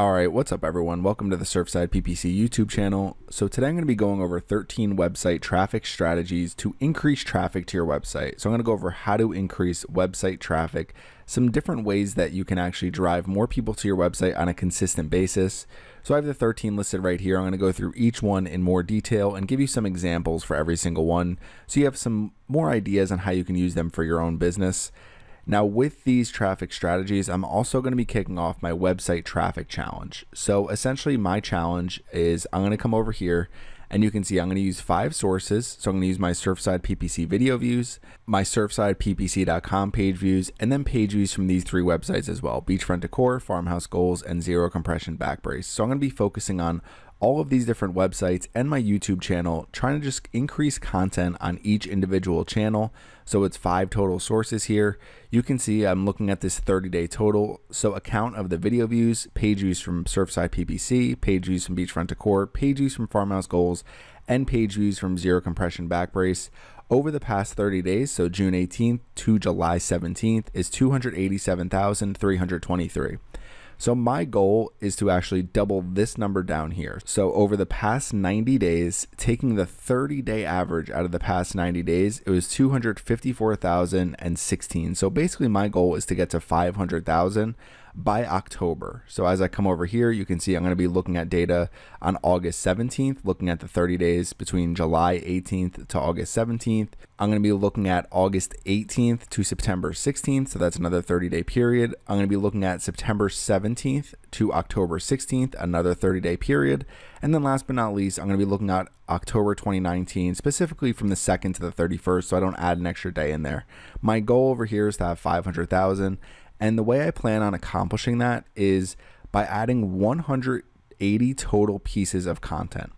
All right, what's up everyone? Welcome to the Surfside PPC YouTube channel. So today I'm going to be going over 13 website traffic strategies to increase traffic to your website. So I'm going to go over how to increase website traffic, some different ways that you can actually drive more people to your website on a consistent basis. So I have the 13 listed right here. I'm going to go through each one in more detail and give you some examples for every single one. So you have some more ideas on how you can use them for your own business. Now with these traffic strategies, I'm also going to be kicking off my website traffic challenge. So essentially my challenge is I'm going to come over here and you can see I'm going to use five sources. So I'm going to use my Surfside PPC video views, my surfsideppc.com page views, and then page views from these three websites as well, Beachfront Decor, Farmhouse Goals, and Zero Compression Back Brace. So I'm going to be focusing on all of these different websites and my YouTube channel, trying to just increase content on each individual channel so it's five total sources here. You can see I'm looking at this 30 day total. So account of the video views, page views from Surfside PPC, page views from Beachfront Decor, page views from Farmhouse Goals, and page views from Zero Compression Back Brace. Over the past 30 days, so June 18th to July 17th, is 287,323. So my goal is to actually double this number down here. So over the past 90 days, taking the 30 day average out of the past 90 days, it was 254,016. So basically my goal is to get to 500,000 by October. So as I come over here, you can see I'm going to be looking at data on August 17th, looking at the 30 days between July 18th to August 17th. I'm going to be looking at August 18th to September 16th. So that's another 30 day period. I'm going to be looking at September 17th to October 16th, another 30 day period. And then last but not least, I'm going to be looking at October 2019, specifically from the 2nd to the 31st, so I don't add an extra day in there. My goal over here is to have 500,000 and the way I plan on accomplishing that is by adding 180 total pieces of content.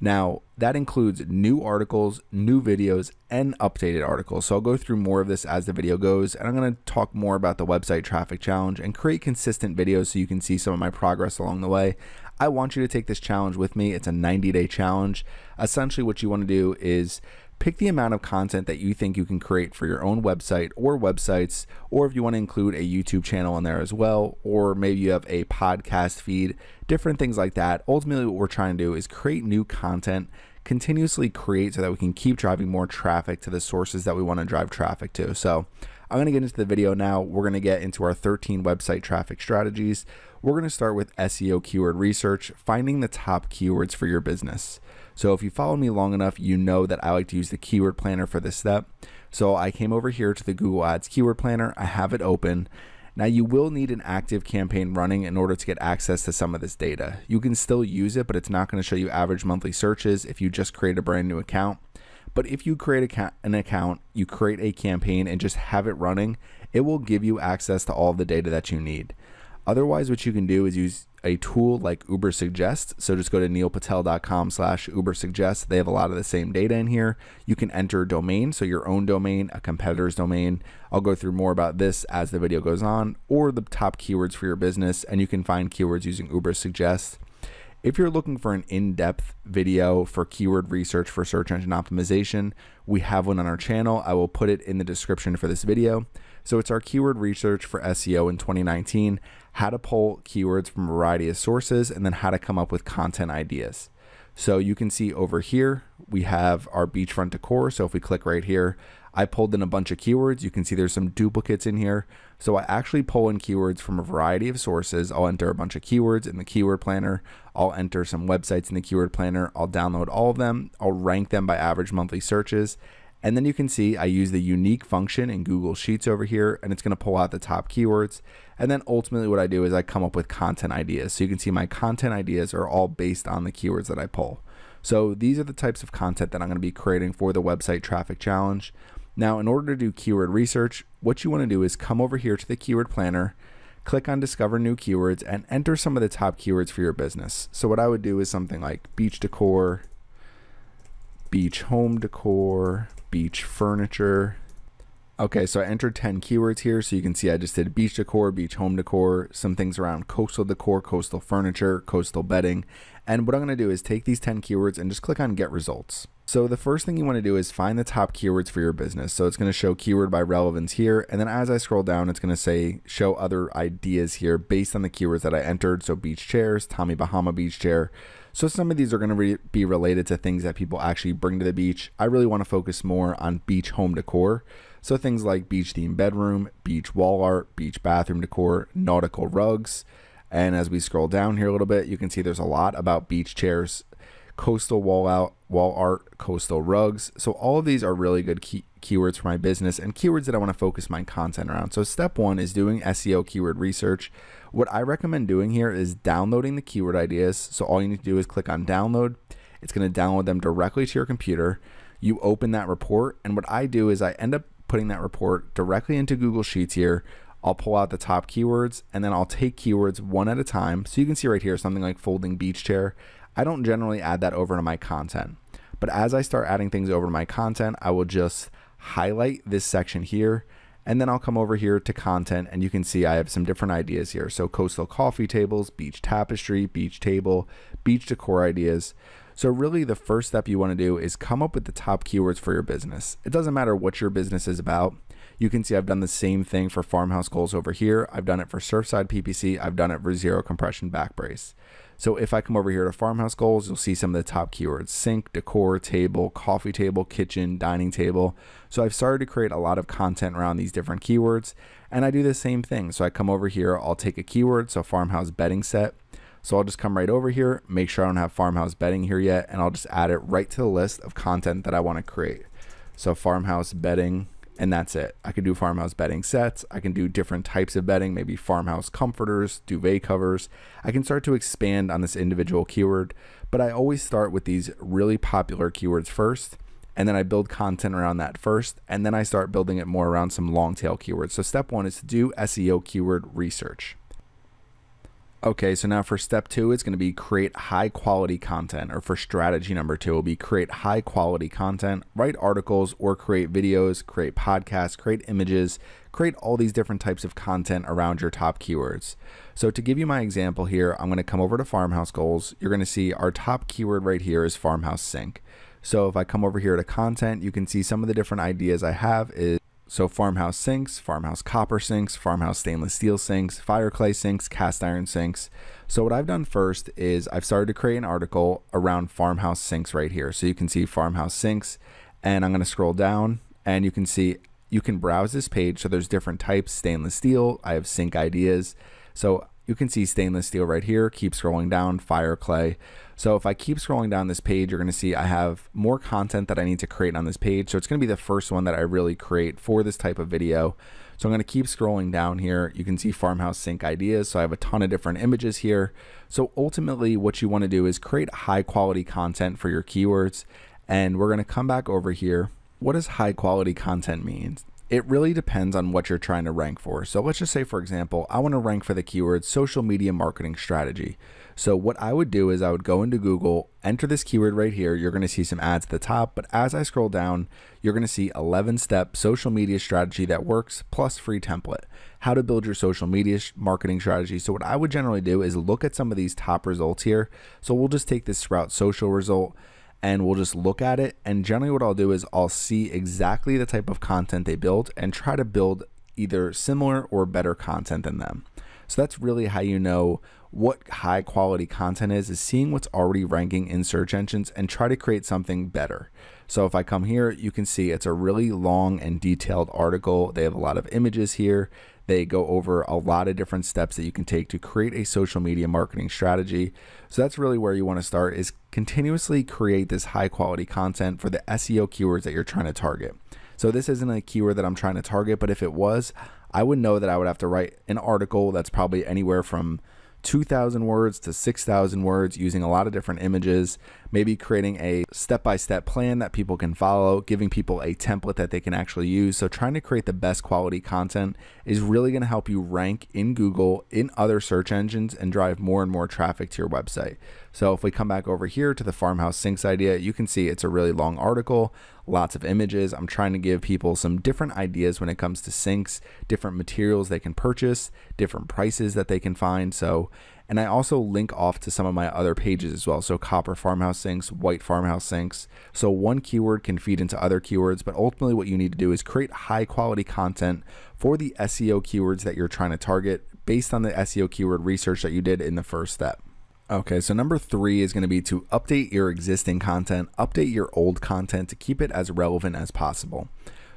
Now, that includes new articles, new videos, and updated articles. So I'll go through more of this as the video goes, and I'm going to talk more about the website traffic challenge and create consistent videos so you can see some of my progress along the way. I want you to take this challenge with me. It's a 90 day challenge. Essentially, what you want to do is Pick the amount of content that you think you can create for your own website or websites, or if you want to include a YouTube channel in there as well, or maybe you have a podcast feed, different things like that. Ultimately, what we're trying to do is create new content continuously create so that we can keep driving more traffic to the sources that we want to drive traffic to. So I'm going to get into the video now. We're going to get into our 13 website traffic strategies. We're going to start with SEO keyword research, finding the top keywords for your business. So if you followed me long enough, you know that I like to use the keyword planner for this step. So I came over here to the Google Ads keyword planner. I have it open. Now you will need an active campaign running in order to get access to some of this data. You can still use it, but it's not gonna show you average monthly searches if you just create a brand new account. But if you create an account, you create a campaign and just have it running, it will give you access to all the data that you need. Otherwise, what you can do is use a tool like Uber Suggest. So just go to neilpatel.com slash Uber Suggest. They have a lot of the same data in here. You can enter domain, so your own domain, a competitor's domain. I'll go through more about this as the video goes on, or the top keywords for your business, and you can find keywords using Uber Suggest. If you're looking for an in depth video for keyword research for search engine optimization, we have one on our channel. I will put it in the description for this video. So it's our keyword research for SEO in 2019 how to pull keywords from a variety of sources, and then how to come up with content ideas. So you can see over here, we have our beachfront decor. So if we click right here, I pulled in a bunch of keywords. You can see there's some duplicates in here. So I actually pull in keywords from a variety of sources. I'll enter a bunch of keywords in the keyword planner. I'll enter some websites in the keyword planner. I'll download all of them. I'll rank them by average monthly searches. And then you can see I use the unique function in Google Sheets over here, and it's gonna pull out the top keywords. And then ultimately what I do is I come up with content ideas. So you can see my content ideas are all based on the keywords that I pull. So these are the types of content that I'm gonna be creating for the website traffic challenge. Now, in order to do keyword research, what you wanna do is come over here to the keyword planner, click on discover new keywords and enter some of the top keywords for your business. So what I would do is something like beach decor, beach home decor, beach furniture. Okay, so I entered 10 keywords here. So you can see I just did beach decor, beach home decor, some things around coastal decor, coastal furniture, coastal bedding. And what I'm going to do is take these 10 keywords and just click on get results. So the first thing you want to do is find the top keywords for your business. So it's going to show keyword by relevance here. And then as I scroll down, it's going to say show other ideas here based on the keywords that I entered. So beach chairs, Tommy Bahama beach chair. So some of these are going to re be related to things that people actually bring to the beach. I really want to focus more on beach home decor. So things like beach themed bedroom, beach wall art, beach bathroom decor, nautical rugs. And as we scroll down here a little bit, you can see there's a lot about beach chairs coastal wall out, wall art, coastal rugs. So all of these are really good key keywords for my business and keywords that I want to focus my content around. So step one is doing SEO keyword research. What I recommend doing here is downloading the keyword ideas. So all you need to do is click on download. It's going to download them directly to your computer. You open that report. And what I do is I end up putting that report directly into Google Sheets here. I'll pull out the top keywords and then I'll take keywords one at a time. So you can see right here something like folding beach chair. I don't generally add that over to my content. But as I start adding things over to my content, I will just highlight this section here and then I'll come over here to content and you can see I have some different ideas here. So coastal coffee tables, beach tapestry, beach table, beach decor ideas. So really the first step you wanna do is come up with the top keywords for your business. It doesn't matter what your business is about. You can see I've done the same thing for farmhouse goals over here. I've done it for Surfside PPC. I've done it for zero compression back brace. So if I come over here to farmhouse goals, you'll see some of the top keywords, sink, decor, table, coffee table, kitchen, dining table. So I've started to create a lot of content around these different keywords and I do the same thing. So I come over here, I'll take a keyword, so farmhouse bedding set. So I'll just come right over here, make sure I don't have farmhouse bedding here yet, and I'll just add it right to the list of content that I wanna create. So farmhouse bedding and that's it. I can do farmhouse bedding sets. I can do different types of bedding, maybe farmhouse comforters, duvet covers. I can start to expand on this individual keyword, but I always start with these really popular keywords first, and then I build content around that first, and then I start building it more around some long tail keywords. So step one is to do SEO keyword research. Okay, so now for step two, it's going to be create high quality content, or for strategy number two, will be create high quality content, write articles or create videos, create podcasts, create images, create all these different types of content around your top keywords. So to give you my example here, I'm going to come over to farmhouse goals. You're going to see our top keyword right here is farmhouse sync. So if I come over here to content, you can see some of the different ideas I have is so farmhouse sinks, farmhouse copper sinks, farmhouse stainless steel sinks, fire clay sinks, cast iron sinks. So what I've done first is I've started to create an article around farmhouse sinks right here. So you can see farmhouse sinks and I'm going to scroll down and you can see you can browse this page. So there's different types, stainless steel. I have sink ideas. So you can see stainless steel right here. Keep scrolling down, fire clay. So if I keep scrolling down this page, you're going to see I have more content that I need to create on this page. So it's going to be the first one that I really create for this type of video. So I'm going to keep scrolling down here. You can see farmhouse sync ideas. So I have a ton of different images here. So ultimately what you want to do is create high quality content for your keywords. And we're going to come back over here. What does high quality content mean? It really depends on what you're trying to rank for. So let's just say, for example, I want to rank for the keyword social media marketing strategy. So what I would do is I would go into Google, enter this keyword right here. You're going to see some ads at the top, but as I scroll down, you're going to see 11 step social media strategy that works plus free template, how to build your social media marketing strategy. So what I would generally do is look at some of these top results here. So we'll just take this Sprout social result and we'll just look at it. And generally what I'll do is I'll see exactly the type of content they build and try to build either similar or better content than them. So that's really how you know what high quality content is, is seeing what's already ranking in search engines and try to create something better. So if I come here, you can see it's a really long and detailed article. They have a lot of images here. They go over a lot of different steps that you can take to create a social media marketing strategy. So that's really where you want to start is continuously create this high quality content for the SEO keywords that you're trying to target. So this isn't a keyword that I'm trying to target, but if it was, I would know that I would have to write an article that's probably anywhere from 2,000 words to 6,000 words using a lot of different images, maybe creating a step by step plan that people can follow, giving people a template that they can actually use. So, trying to create the best quality content is really going to help you rank in Google, in other search engines, and drive more and more traffic to your website. So if we come back over here to the farmhouse sinks idea, you can see it's a really long article, lots of images. I'm trying to give people some different ideas when it comes to sinks, different materials they can purchase, different prices that they can find. So and I also link off to some of my other pages as well. So copper farmhouse sinks, white farmhouse sinks. So one keyword can feed into other keywords, but ultimately what you need to do is create high quality content for the SEO keywords that you're trying to target based on the SEO keyword research that you did in the first step. Okay, so number three is going to be to update your existing content, update your old content to keep it as relevant as possible.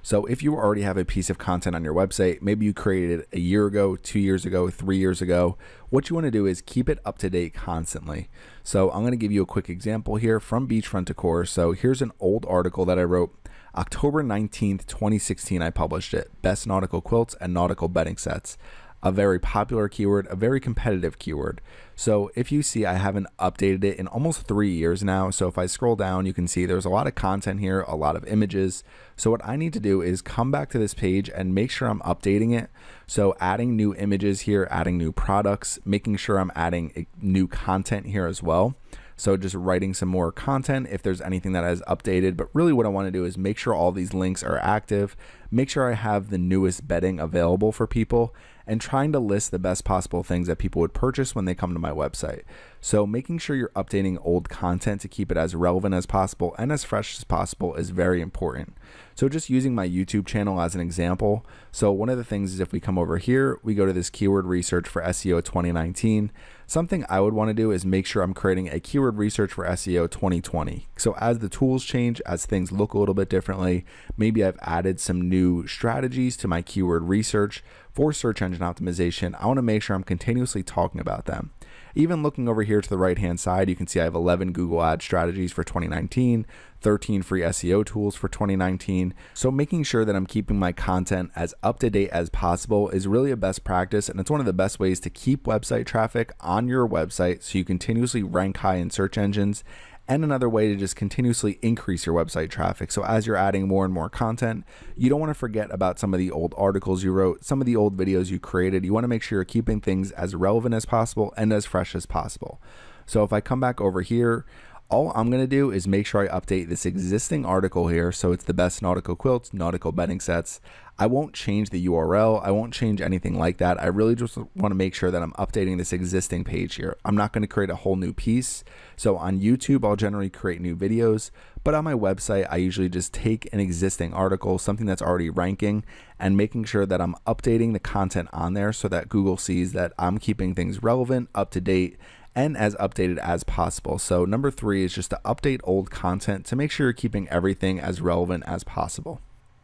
So if you already have a piece of content on your website, maybe you created it a year ago, two years ago, three years ago, what you want to do is keep it up to date constantly. So I'm going to give you a quick example here from Beachfront Decor. So here's an old article that I wrote October 19th, 2016, I published it Best Nautical Quilts and Nautical Bedding Sets a very popular keyword, a very competitive keyword. So if you see, I haven't updated it in almost three years now. So if I scroll down, you can see there's a lot of content here, a lot of images. So what I need to do is come back to this page and make sure I'm updating it. So adding new images here, adding new products, making sure I'm adding eh, new content here as well. So just writing some more content if there's anything that has updated. But really what I want to do is make sure all these links are active, make sure I have the newest betting available for people and trying to list the best possible things that people would purchase when they come to my website. So, making sure you're updating old content to keep it as relevant as possible and as fresh as possible is very important. So, just using my YouTube channel as an example. So, one of the things is if we come over here, we go to this keyword research for SEO 2019. Something I would want to do is make sure I'm creating a keyword research for SEO 2020. So, as the tools change, as things look a little bit differently, maybe I've added some new strategies to my keyword research for search engine optimization, I want to make sure I'm continuously talking about them. Even looking over here to the right hand side, you can see I have 11 Google ad strategies for 2019, 13 free SEO tools for 2019. So making sure that I'm keeping my content as up to date as possible is really a best practice. And it's one of the best ways to keep website traffic on your website so you continuously rank high in search engines and another way to just continuously increase your website traffic. So as you're adding more and more content, you don't want to forget about some of the old articles you wrote, some of the old videos you created. You want to make sure you're keeping things as relevant as possible and as fresh as possible. So if I come back over here, all I'm going to do is make sure I update this existing article here so it's the best nautical quilts, nautical bedding sets. I won't change the URL. I won't change anything like that. I really just want to make sure that I'm updating this existing page here. I'm not going to create a whole new piece. So on YouTube, I'll generally create new videos, but on my website, I usually just take an existing article, something that's already ranking, and making sure that I'm updating the content on there so that Google sees that I'm keeping things relevant, up to date, and as updated as possible. So number three is just to update old content to make sure you're keeping everything as relevant as possible.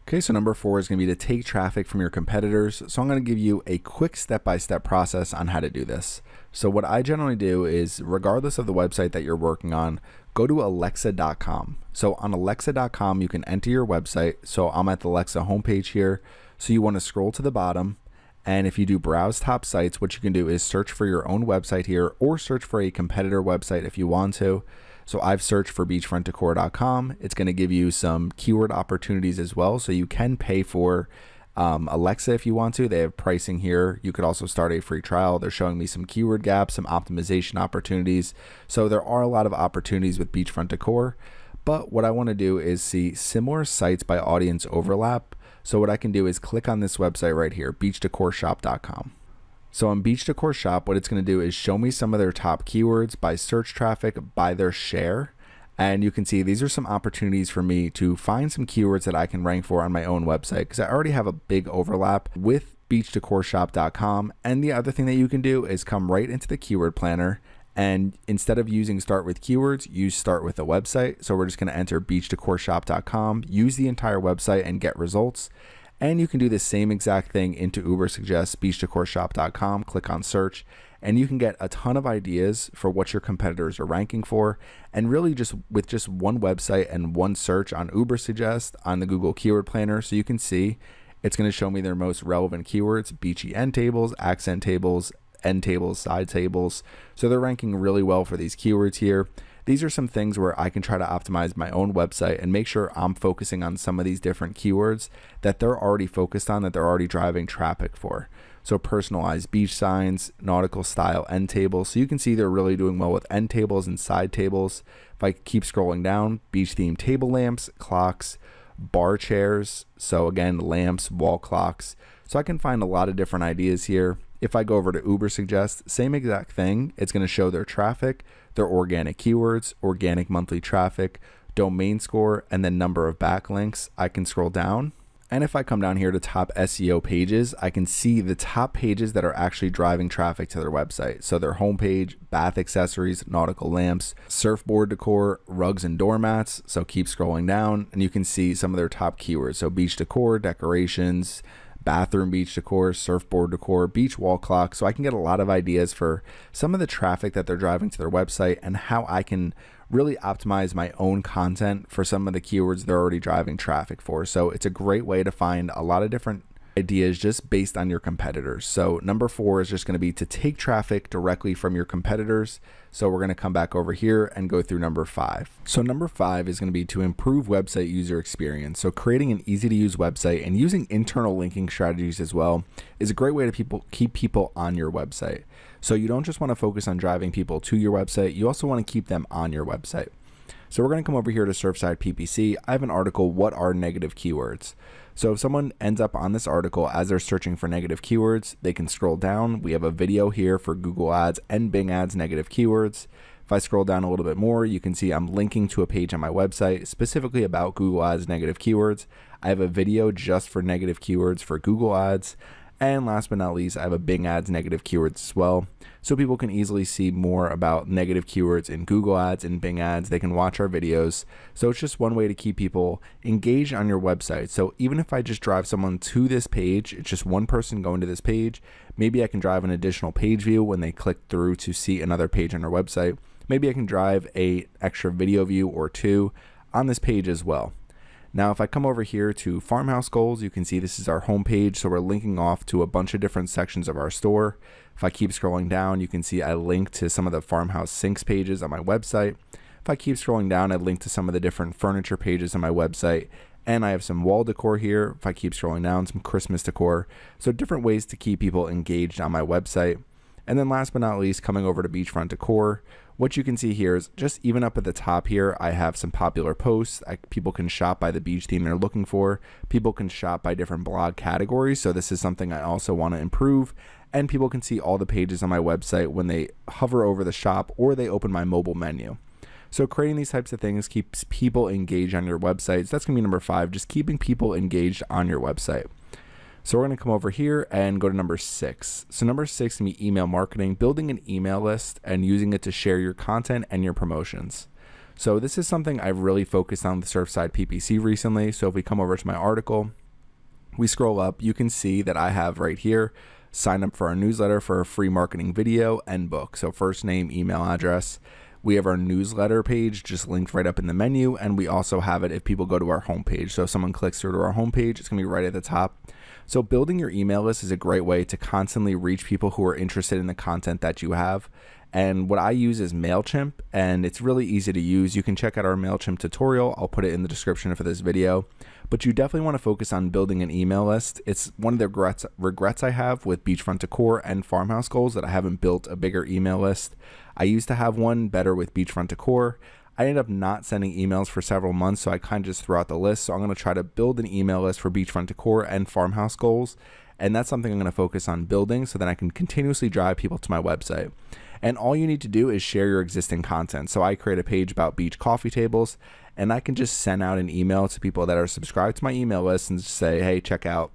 Okay, so number four is going to be to take traffic from your competitors. So I'm going to give you a quick step-by-step -step process on how to do this. So what I generally do is regardless of the website that you're working on, go to alexa.com. So on alexa.com, you can enter your website. So I'm at the Alexa homepage here. So you want to scroll to the bottom and if you do browse top sites, what you can do is search for your own website here or search for a competitor website if you want to. So I've searched for beachfrontdecor.com. It's going to give you some keyword opportunities as well. So you can pay for um, Alexa if you want to. They have pricing here. You could also start a free trial. They're showing me some keyword gaps, some optimization opportunities. So there are a lot of opportunities with beachfront decor. But what I want to do is see similar sites by audience overlap so what I can do is click on this website right here, beachdecorshop.com. So on Beach Decor Shop, what it's going to do is show me some of their top keywords by search traffic, by their share. And you can see these are some opportunities for me to find some keywords that I can rank for on my own website because I already have a big overlap with beachdecorshop.com. And the other thing that you can do is come right into the keyword planner and instead of using start with keywords, use start with a website. So we're just going to enter beachdecorshop.com, use the entire website and get results. And you can do the same exact thing into Uber Suggest, beachdecorshop.com, click on search, and you can get a ton of ideas for what your competitors are ranking for. And really, just with just one website and one search on Uber Suggest on the Google Keyword Planner, so you can see it's going to show me their most relevant keywords, BGN tables, accent tables, end tables, side tables. So they're ranking really well for these keywords here. These are some things where I can try to optimize my own website and make sure I'm focusing on some of these different keywords that they're already focused on, that they're already driving traffic for. So personalized beach signs, nautical style end tables. So you can see they're really doing well with end tables and side tables. If I keep scrolling down, beach themed table lamps, clocks, bar chairs. So again, lamps, wall clocks. So I can find a lot of different ideas here. If I go over to Uber Suggest, same exact thing. It's going to show their traffic, their organic keywords, organic monthly traffic, domain score, and then number of backlinks. I can scroll down. And if I come down here to top SEO pages, I can see the top pages that are actually driving traffic to their website. So their homepage, bath accessories, nautical lamps, surfboard decor, rugs and doormats. So keep scrolling down and you can see some of their top keywords. So beach decor, decorations, bathroom beach decor, surfboard decor, beach wall clock. So I can get a lot of ideas for some of the traffic that they're driving to their website and how I can really optimize my own content for some of the keywords they're already driving traffic for. So it's a great way to find a lot of different Ideas just based on your competitors. So number four is just going to be to take traffic directly from your competitors. So we're going to come back over here and go through number five. So number five is going to be to improve website user experience. So creating an easy to use website and using internal linking strategies as well is a great way to people keep people on your website. So you don't just want to focus on driving people to your website. You also want to keep them on your website. So we're going to come over here to Surfside PPC. I have an article, What Are Negative Keywords? So if someone ends up on this article as they're searching for negative keywords, they can scroll down. We have a video here for Google Ads and Bing Ads negative keywords. If I scroll down a little bit more, you can see I'm linking to a page on my website specifically about Google Ads negative keywords. I have a video just for negative keywords for Google Ads. And last but not least, I have a Bing Ads negative keywords as well. So people can easily see more about negative keywords in Google Ads and Bing Ads. They can watch our videos. So it's just one way to keep people engaged on your website. So even if I just drive someone to this page, it's just one person going to this page. Maybe I can drive an additional page view when they click through to see another page on our website. Maybe I can drive a extra video view or two on this page as well. Now, if I come over here to farmhouse goals, you can see this is our homepage. So we're linking off to a bunch of different sections of our store. If I keep scrolling down, you can see I link to some of the farmhouse sinks pages on my website. If I keep scrolling down, I link to some of the different furniture pages on my website. And I have some wall decor here. If I keep scrolling down, some Christmas decor. So different ways to keep people engaged on my website. And then last but not least, coming over to Beachfront Decor, what you can see here is just even up at the top here, I have some popular posts. I, people can shop by the beach theme they're looking for. People can shop by different blog categories. So this is something I also want to improve. And people can see all the pages on my website when they hover over the shop or they open my mobile menu. So creating these types of things keeps people engaged on your website. So that's going to be number five, just keeping people engaged on your website. So we're going to come over here and go to number six. So number six can be email marketing, building an email list and using it to share your content and your promotions. So this is something I've really focused on with Surfside PPC recently. So if we come over to my article, we scroll up, you can see that I have right here, sign up for our newsletter for a free marketing video and book. So first name, email address. We have our newsletter page just linked right up in the menu. And we also have it if people go to our homepage. So if someone clicks through to our homepage, it's gonna be right at the top so, building your email list is a great way to constantly reach people who are interested in the content that you have. And what I use is MailChimp, and it's really easy to use. You can check out our MailChimp tutorial. I'll put it in the description for this video. But you definitely want to focus on building an email list. It's one of the regrets, regrets I have with Beachfront Decor and Farmhouse Goals that I haven't built a bigger email list. I used to have one better with Beachfront Decor. I ended up not sending emails for several months, so I kind of just threw out the list. So I'm going to try to build an email list for beachfront decor and farmhouse goals. And that's something I'm going to focus on building so that I can continuously drive people to my website. And all you need to do is share your existing content. So I create a page about beach coffee tables, and I can just send out an email to people that are subscribed to my email list and say, hey, check out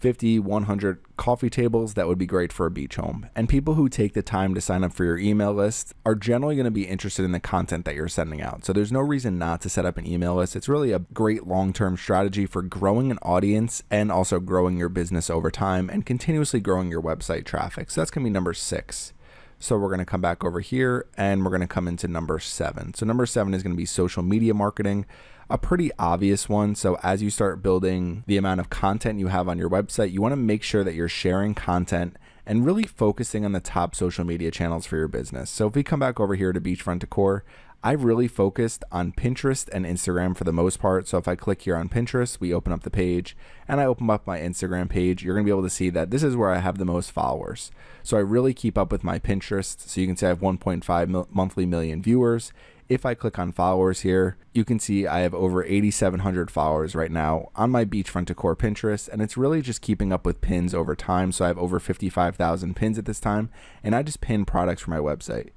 50, 100 coffee tables that would be great for a beach home. And people who take the time to sign up for your email list are generally going to be interested in the content that you're sending out. So there's no reason not to set up an email list. It's really a great long term strategy for growing an audience and also growing your business over time and continuously growing your website traffic. So that's going to be number six. So we're going to come back over here and we're going to come into number seven. So number seven is going to be social media marketing a pretty obvious one. So as you start building the amount of content you have on your website, you want to make sure that you're sharing content and really focusing on the top social media channels for your business. So if we come back over here to Beachfront Decor, I've really focused on Pinterest and Instagram for the most part. So if I click here on Pinterest, we open up the page and I open up my Instagram page, you're gonna be able to see that this is where I have the most followers. So I really keep up with my Pinterest. So you can see I have 1.5 monthly million viewers if I click on followers here, you can see I have over 8,700 followers right now on my Beachfront Decor Pinterest, and it's really just keeping up with pins over time. So I have over 55,000 pins at this time, and I just pin products for my website.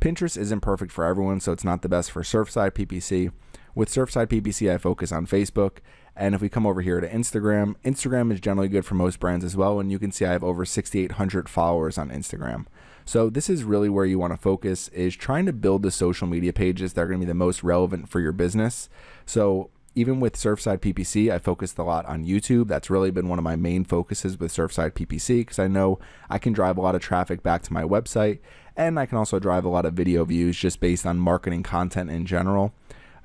Pinterest isn't perfect for everyone, so it's not the best for Surfside PPC. With Surfside PPC, I focus on Facebook. And if we come over here to Instagram, Instagram is generally good for most brands as well. And you can see I have over 6,800 followers on Instagram. So this is really where you want to focus is trying to build the social media pages that are going to be the most relevant for your business. So even with Surfside PPC, I focused a lot on YouTube. That's really been one of my main focuses with Surfside PPC because I know I can drive a lot of traffic back to my website and I can also drive a lot of video views just based on marketing content in general.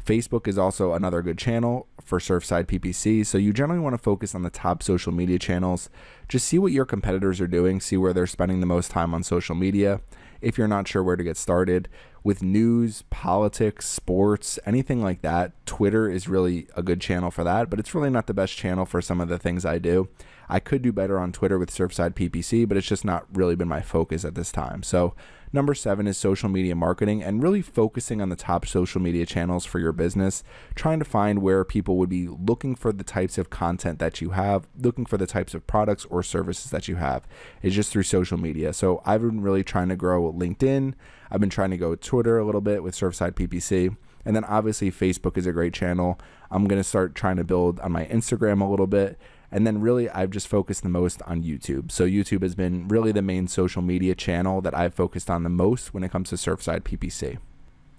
Facebook is also another good channel for Surfside PPC, so you generally want to focus on the top social media channels. Just see what your competitors are doing, see where they're spending the most time on social media. If you're not sure where to get started with news, politics, sports, anything like that, Twitter is really a good channel for that, but it's really not the best channel for some of the things I do. I could do better on Twitter with Surfside PPC, but it's just not really been my focus at this time. So Number seven is social media marketing and really focusing on the top social media channels for your business, trying to find where people would be looking for the types of content that you have, looking for the types of products or services that you have, is just through social media. So I've been really trying to grow LinkedIn. I've been trying to go Twitter a little bit with Surfside PPC. And then obviously, Facebook is a great channel. I'm going to start trying to build on my Instagram a little bit. And then really, I've just focused the most on YouTube. So YouTube has been really the main social media channel that I've focused on the most when it comes to Surfside PPC.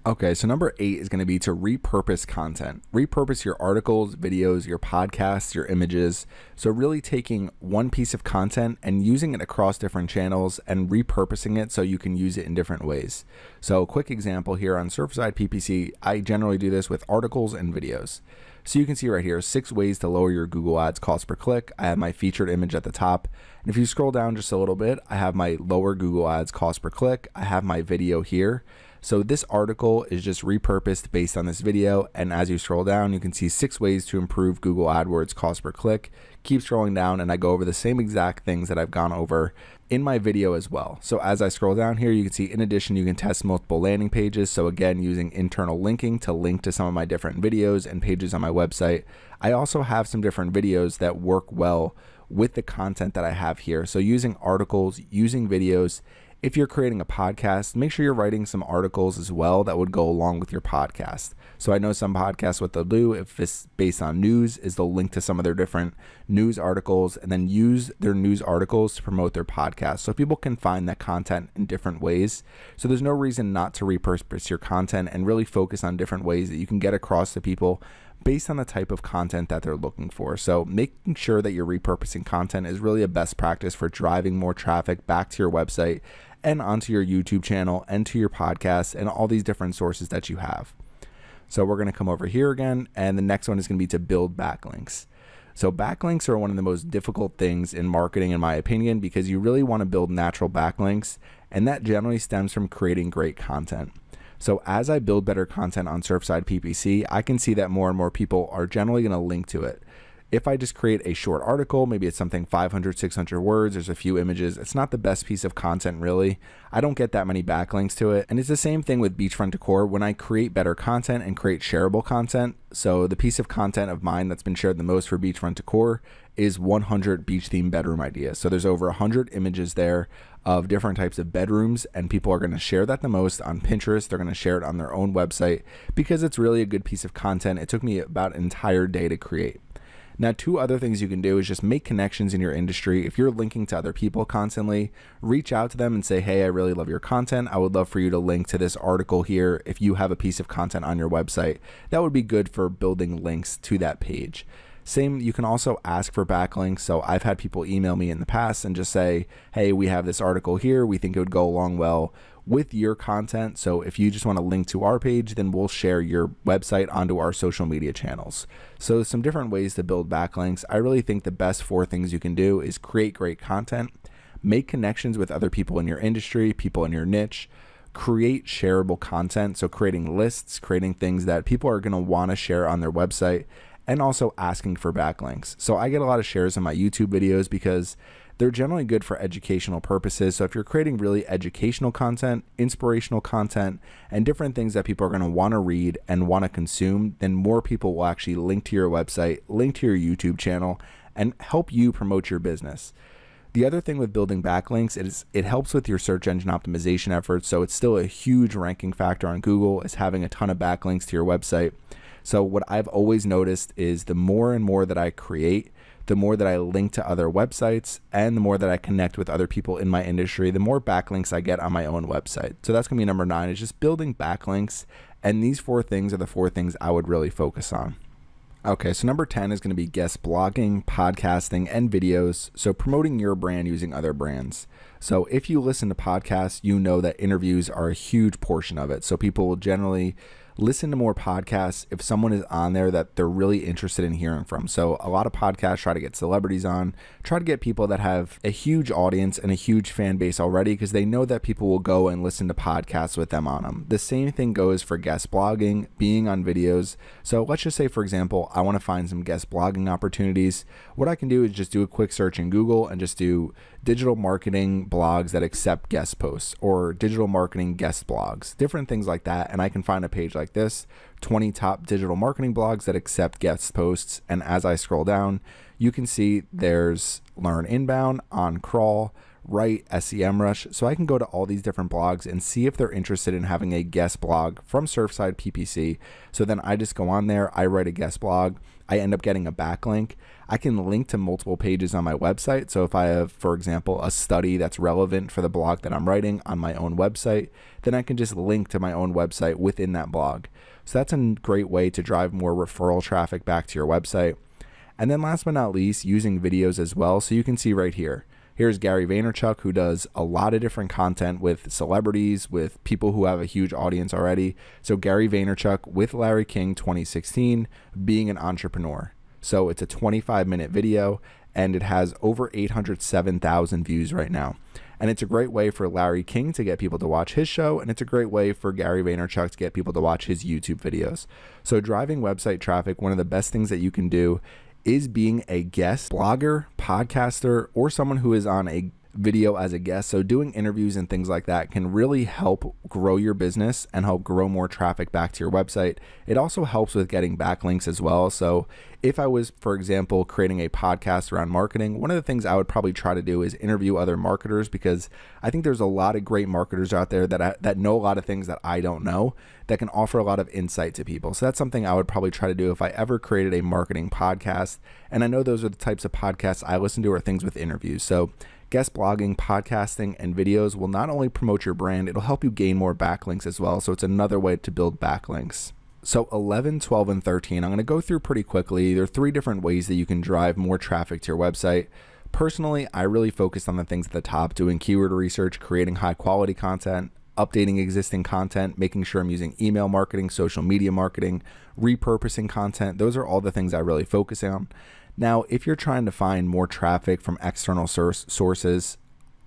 Okay, so number eight is going to be to repurpose content. Repurpose your articles, videos, your podcasts, your images. So, really taking one piece of content and using it across different channels and repurposing it so you can use it in different ways. So, quick example here on Surfside PPC, I generally do this with articles and videos. So you can see right here, six ways to lower your Google Ads cost per click. I have my featured image at the top. And if you scroll down just a little bit, I have my lower Google Ads cost per click. I have my video here. So this article is just repurposed based on this video. And as you scroll down, you can see six ways to improve Google AdWords cost per click. Keep scrolling down and I go over the same exact things that I've gone over in my video as well. So as I scroll down here, you can see in addition, you can test multiple landing pages. So again, using internal linking to link to some of my different videos and pages on my website. I also have some different videos that work well with the content that I have here. So using articles, using videos, if you're creating a podcast, make sure you're writing some articles as well that would go along with your podcast. So I know some podcasts, what they'll do, if it's based on news, is they'll link to some of their different news articles and then use their news articles to promote their podcast. So people can find that content in different ways. So there's no reason not to repurpose your content and really focus on different ways that you can get across to people based on the type of content that they're looking for. So, making sure that you're repurposing content is really a best practice for driving more traffic back to your website and onto your YouTube channel and to your podcast and all these different sources that you have. So we're going to come over here again, and the next one is going to be to build backlinks. So backlinks are one of the most difficult things in marketing, in my opinion, because you really want to build natural backlinks, and that generally stems from creating great content. So as I build better content on Surfside PPC, I can see that more and more people are generally going to link to it. If I just create a short article, maybe it's something 500, 600 words, there's a few images, it's not the best piece of content really. I don't get that many backlinks to it. And it's the same thing with beachfront decor. When I create better content and create shareable content, so the piece of content of mine that's been shared the most for beachfront decor is 100 beach themed bedroom ideas. So there's over 100 images there of different types of bedrooms, and people are going to share that the most on Pinterest. They're going to share it on their own website because it's really a good piece of content. It took me about an entire day to create. Now, two other things you can do is just make connections in your industry. If you're linking to other people constantly, reach out to them and say, Hey, I really love your content. I would love for you to link to this article here if you have a piece of content on your website. That would be good for building links to that page. Same, you can also ask for backlinks. So I've had people email me in the past and just say, hey, we have this article here. We think it would go along well with your content. So if you just want to link to our page, then we'll share your website onto our social media channels. So some different ways to build backlinks. I really think the best four things you can do is create great content, make connections with other people in your industry, people in your niche, create shareable content. So creating lists, creating things that people are going to want to share on their website and also asking for backlinks. So I get a lot of shares on my YouTube videos because they're generally good for educational purposes. So if you're creating really educational content, inspirational content, and different things that people are going to want to read and want to consume, then more people will actually link to your website, link to your YouTube channel, and help you promote your business. The other thing with building backlinks is it helps with your search engine optimization efforts. So it's still a huge ranking factor on Google is having a ton of backlinks to your website. So what I've always noticed is the more and more that I create, the more that I link to other websites and the more that I connect with other people in my industry, the more backlinks I get on my own website. So that's going to be number nine is just building backlinks. And these four things are the four things I would really focus on. Okay, so number 10 is going to be guest blogging, podcasting, and videos. So promoting your brand using other brands. So if you listen to podcasts, you know that interviews are a huge portion of it. So people will generally listen to more podcasts if someone is on there that they're really interested in hearing from. So, a lot of podcasts try to get celebrities on, try to get people that have a huge audience and a huge fan base already because they know that people will go and listen to podcasts with them on them. The same thing goes for guest blogging, being on videos. So, let's just say, for example, I want to find some guest blogging opportunities. What I can do is just do a quick search in Google and just do digital marketing blogs that accept guest posts or digital marketing guest blogs, different things like that. And I can find a page like this 20 top digital marketing blogs that accept guest posts. And as I scroll down, you can see there's Learn Inbound, On Crawl, Write, SEMrush. So I can go to all these different blogs and see if they're interested in having a guest blog from Surfside PPC. So then I just go on there, I write a guest blog, I end up getting a backlink. I can link to multiple pages on my website. So if I have, for example, a study that's relevant for the blog that I'm writing on my own website, then I can just link to my own website within that blog. So that's a great way to drive more referral traffic back to your website. And then last but not least, using videos as well. So you can see right here. Here's Gary Vaynerchuk, who does a lot of different content with celebrities, with people who have a huge audience already. So, Gary Vaynerchuk with Larry King 2016, being an entrepreneur. So it's a 25 minute video and it has over 807,000 views right now. And it's a great way for Larry King to get people to watch his show, and it's a great way for Gary Vaynerchuk to get people to watch his YouTube videos. So, driving website traffic, one of the best things that you can do is being a guest blogger, podcaster, or someone who is on a video as a guest. So doing interviews and things like that can really help grow your business and help grow more traffic back to your website. It also helps with getting backlinks as well. So if I was, for example, creating a podcast around marketing, one of the things I would probably try to do is interview other marketers because I think there's a lot of great marketers out there that I, that know a lot of things that I don't know that can offer a lot of insight to people. So that's something I would probably try to do if I ever created a marketing podcast. And I know those are the types of podcasts I listen to or things with interviews. So Guest blogging, podcasting, and videos will not only promote your brand, it'll help you gain more backlinks as well. So it's another way to build backlinks. So 11, 12, and 13, I'm going to go through pretty quickly. There are three different ways that you can drive more traffic to your website. Personally, I really focus on the things at the top, doing keyword research, creating high quality content, updating existing content, making sure I'm using email marketing, social media marketing, repurposing content. Those are all the things I really focus on. Now, if you're trying to find more traffic from external source sources,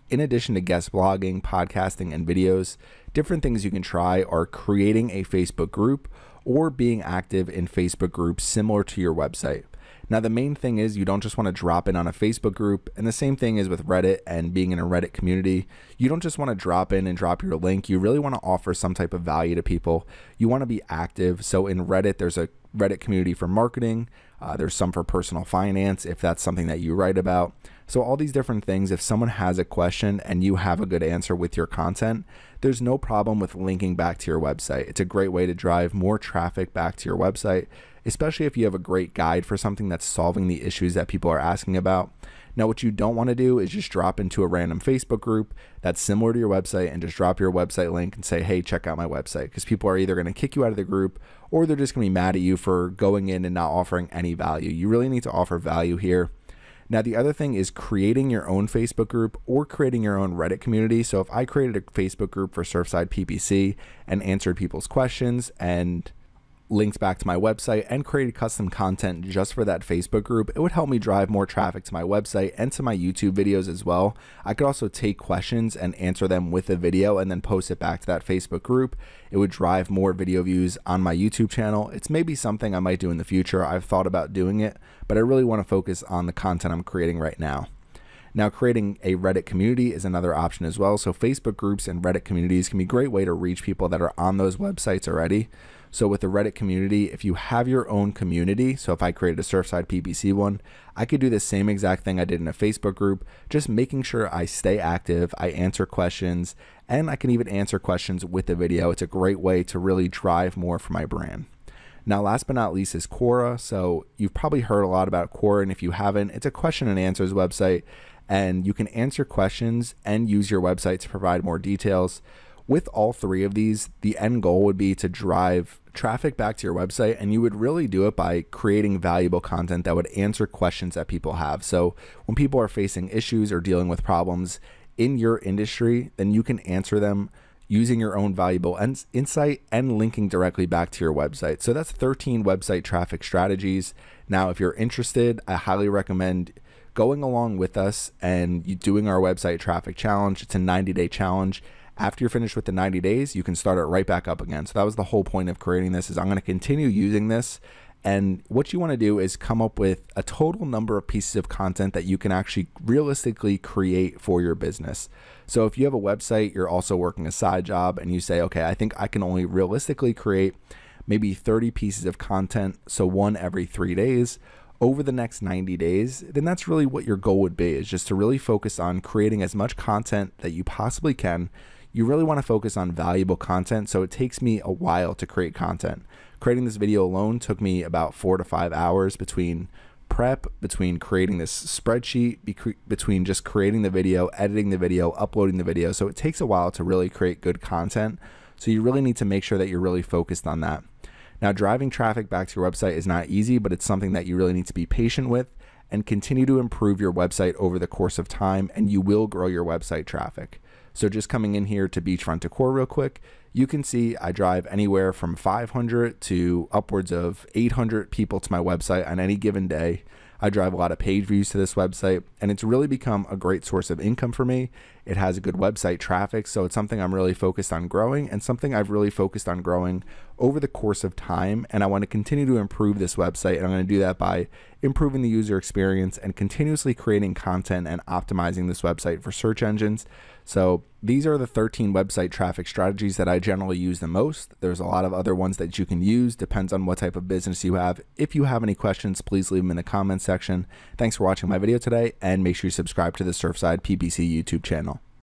in addition to guest blogging, podcasting, and videos, different things you can try are creating a Facebook group or being active in Facebook groups similar to your website. Now, the main thing is you don't just want to drop in on a Facebook group, and the same thing is with Reddit and being in a Reddit community. You don't just want to drop in and drop your link. You really want to offer some type of value to people. You want to be active. So in Reddit, there's a Reddit community for marketing. Uh, there's some for personal finance if that's something that you write about. So, all these different things, if someone has a question and you have a good answer with your content, there's no problem with linking back to your website. It's a great way to drive more traffic back to your website, especially if you have a great guide for something that's solving the issues that people are asking about. Now, what you don't want to do is just drop into a random Facebook group that's similar to your website and just drop your website link and say, hey, check out my website. Because people are either going to kick you out of the group or they're just going to be mad at you for going in and not offering any value. You really need to offer value here. Now, the other thing is creating your own Facebook group or creating your own Reddit community. So, if I created a Facebook group for Surfside PPC and answered people's questions and linked back to my website and created custom content just for that Facebook group, it would help me drive more traffic to my website and to my YouTube videos as well. I could also take questions and answer them with a video and then post it back to that Facebook group. It would drive more video views on my YouTube channel. It's maybe something I might do in the future. I've thought about doing it, but I really want to focus on the content I'm creating right now. Now, creating a Reddit community is another option as well. So, Facebook groups and Reddit communities can be a great way to reach people that are on those websites already. So with the Reddit community, if you have your own community, so if I created a Surfside PPC one, I could do the same exact thing I did in a Facebook group, just making sure I stay active, I answer questions, and I can even answer questions with a video. It's a great way to really drive more for my brand. Now, last but not least is Quora. So you've probably heard a lot about Quora, and if you haven't, it's a question and answers website, and you can answer questions and use your website to provide more details with all three of these, the end goal would be to drive traffic back to your website, and you would really do it by creating valuable content that would answer questions that people have. So when people are facing issues or dealing with problems in your industry, then you can answer them using your own valuable insight and linking directly back to your website. So that's 13 website traffic strategies. Now, if you're interested, I highly recommend going along with us and doing our website traffic challenge. It's a 90 day challenge. After you're finished with the 90 days, you can start it right back up again. So that was the whole point of creating this is I'm going to continue using this and what you want to do is come up with a total number of pieces of content that you can actually realistically create for your business. So if you have a website, you're also working a side job and you say, okay, I think I can only realistically create maybe 30 pieces of content. So one every three days over the next 90 days, then that's really what your goal would be is just to really focus on creating as much content that you possibly can you really want to focus on valuable content, so it takes me a while to create content. Creating this video alone took me about four to five hours between prep, between creating this spreadsheet, between just creating the video, editing the video, uploading the video. So it takes a while to really create good content. So you really need to make sure that you're really focused on that. Now, driving traffic back to your website is not easy, but it's something that you really need to be patient with and continue to improve your website over the course of time, and you will grow your website traffic. So just coming in here to Beachfront Decor real quick, you can see I drive anywhere from 500 to upwards of 800 people to my website on any given day. I drive a lot of page views to this website, and it's really become a great source of income for me. It has a good website traffic, so it's something I'm really focused on growing and something I've really focused on growing over the course of time. And I want to continue to improve this website, and I'm going to do that by improving the user experience and continuously creating content and optimizing this website for search engines so these are the 13 website traffic strategies that I generally use the most. There's a lot of other ones that you can use, depends on what type of business you have. If you have any questions, please leave them in the comments section. Thanks for watching my video today, and make sure you subscribe to the Surfside PPC YouTube channel.